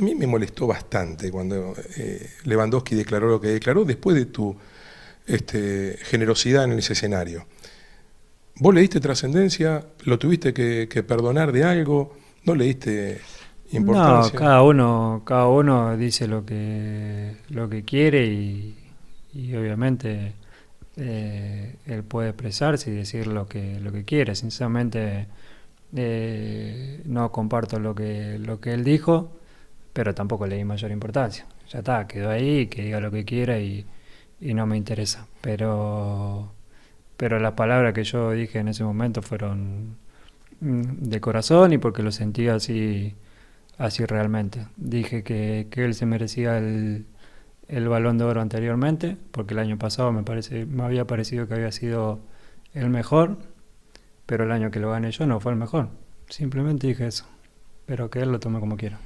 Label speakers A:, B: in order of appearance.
A: a mí me molestó bastante cuando eh, Lewandowski declaró lo que declaró después de tu este, generosidad en ese escenario. ¿Vos le diste trascendencia? ¿Lo tuviste que, perdonar de algo? ¿No le diste importancia? No, cada
B: uno, cada uno dice lo que, lo que quiere y, obviamente eh, él puede expresarse y decir lo que, lo que quiere. Sinceramente, eh, no comparto lo que, lo que él dijo pero tampoco le di mayor importancia. Ya está, quedó ahí, que diga lo que quiera y, no me interesa. Pero, pero las palabras que yo dije en ese momento fueron mm, de corazón y porque lo sentía así, así realmente. Dije que, él se merecía el, el balón de oro anteriormente, porque el año pasado me, parece, me había parecido que había sido el mejor, pero el año que lo gané yo no fue el mejor. Simplemente dije eso, pero que él lo tome como quiera.